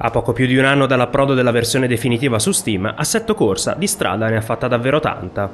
A poco più di un anno dall'approdo della versione definitiva su Steam, Assetto Corsa di strada ne ha fatta davvero tanta.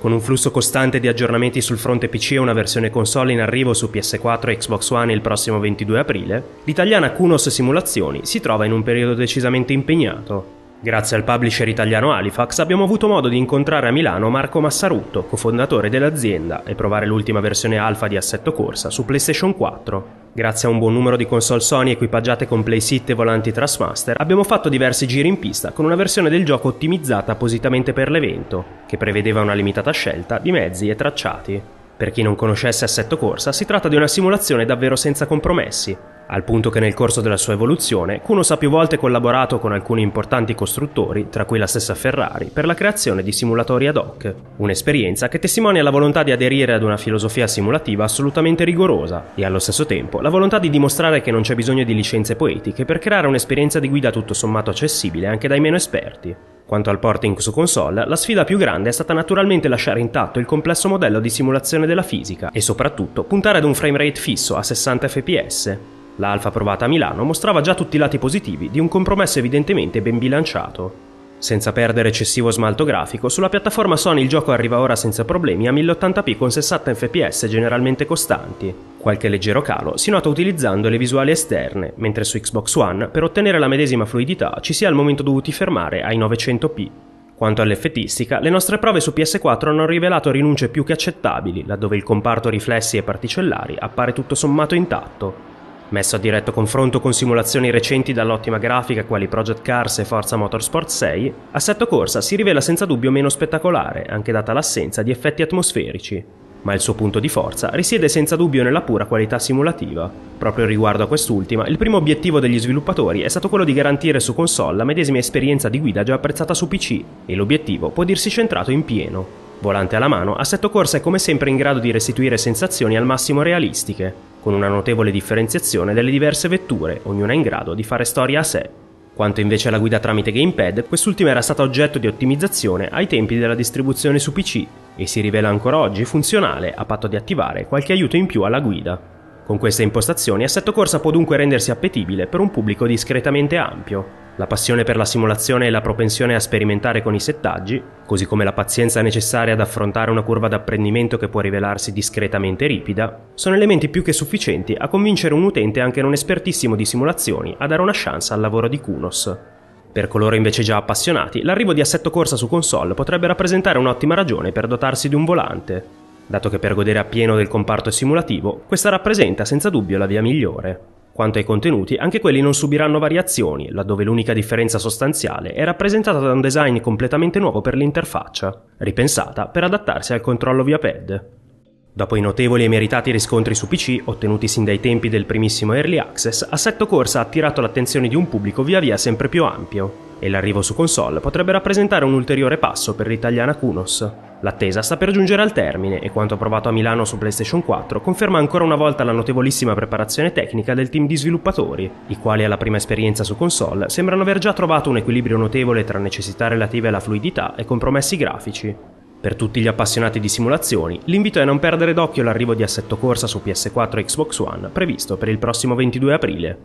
Con un flusso costante di aggiornamenti sul fronte PC e una versione console in arrivo su PS4 e Xbox One il prossimo 22 aprile, l'italiana Kunos Simulazioni si trova in un periodo decisamente impegnato, Grazie al publisher italiano Halifax abbiamo avuto modo di incontrare a Milano Marco Massarutto, cofondatore dell'azienda, e provare l'ultima versione alfa di Assetto Corsa su PlayStation 4. Grazie a un buon numero di console Sony equipaggiate con PlaySit e volanti Trasmaster, abbiamo fatto diversi giri in pista con una versione del gioco ottimizzata appositamente per l'evento, che prevedeva una limitata scelta di mezzi e tracciati. Per chi non conoscesse Assetto Corsa, si tratta di una simulazione davvero senza compromessi, al punto che nel corso della sua evoluzione Kunos ha più volte collaborato con alcuni importanti costruttori, tra cui la stessa Ferrari, per la creazione di simulatori ad hoc, un'esperienza che testimonia la volontà di aderire ad una filosofia simulativa assolutamente rigorosa e allo stesso tempo la volontà di dimostrare che non c'è bisogno di licenze poetiche per creare un'esperienza di guida tutto sommato accessibile anche dai meno esperti. Quanto al porting su console, la sfida più grande è stata naturalmente lasciare intatto il complesso modello di simulazione della fisica e soprattutto puntare ad un framerate fisso a 60 fps, la Alfa provata a Milano mostrava già tutti i lati positivi di un compromesso evidentemente ben bilanciato. Senza perdere eccessivo smalto grafico, sulla piattaforma Sony il gioco arriva ora senza problemi a 1080p con 60 fps generalmente costanti. Qualche leggero calo si nota utilizzando le visuali esterne, mentre su Xbox One, per ottenere la medesima fluidità, ci si è al momento dovuti fermare ai 900p. Quanto all'effettistica, le nostre prove su PS4 hanno rivelato rinunce più che accettabili, laddove il comparto riflessi e particellari appare tutto sommato intatto, Messo a diretto confronto con simulazioni recenti dall'ottima grafica quali Project Cars e Forza Motorsport 6, Assetto Corsa si rivela senza dubbio meno spettacolare, anche data l'assenza di effetti atmosferici. Ma il suo punto di forza risiede senza dubbio nella pura qualità simulativa. Proprio riguardo a quest'ultima, il primo obiettivo degli sviluppatori è stato quello di garantire su console la medesima esperienza di guida già apprezzata su PC, e l'obiettivo può dirsi centrato in pieno. Volante alla mano, Assetto Corsa è come sempre in grado di restituire sensazioni al massimo realistiche, con una notevole differenziazione delle diverse vetture, ognuna in grado di fare storia a sé. Quanto invece alla guida tramite gamepad, quest'ultima era stata oggetto di ottimizzazione ai tempi della distribuzione su PC e si rivela ancora oggi funzionale a patto di attivare qualche aiuto in più alla guida. Con queste impostazioni, Assetto Corsa può dunque rendersi appetibile per un pubblico discretamente ampio, la passione per la simulazione e la propensione a sperimentare con i settaggi, così come la pazienza necessaria ad affrontare una curva d'apprendimento che può rivelarsi discretamente ripida, sono elementi più che sufficienti a convincere un utente anche non espertissimo di simulazioni a dare una chance al lavoro di Kunos. Per coloro invece già appassionati, l'arrivo di assetto corsa su console potrebbe rappresentare un'ottima ragione per dotarsi di un volante, dato che per godere appieno del comparto simulativo, questa rappresenta senza dubbio la via migliore. Quanto ai contenuti, anche quelli non subiranno variazioni, laddove l'unica differenza sostanziale è rappresentata da un design completamente nuovo per l'interfaccia, ripensata per adattarsi al controllo via pad. Dopo i notevoli e meritati riscontri su PC, ottenuti sin dai tempi del primissimo Early Access, Assetto Corsa ha attirato l'attenzione di un pubblico via via sempre più ampio e l'arrivo su console potrebbe rappresentare un ulteriore passo per l'italiana Kunos. L'attesa sta per giungere al termine e quanto provato a Milano su PlayStation 4 conferma ancora una volta la notevolissima preparazione tecnica del team di sviluppatori, i quali alla prima esperienza su console sembrano aver già trovato un equilibrio notevole tra necessità relative alla fluidità e compromessi grafici. Per tutti gli appassionati di simulazioni, l'invito è non perdere d'occhio l'arrivo di Assetto Corsa su PS4 e Xbox One previsto per il prossimo 22 aprile.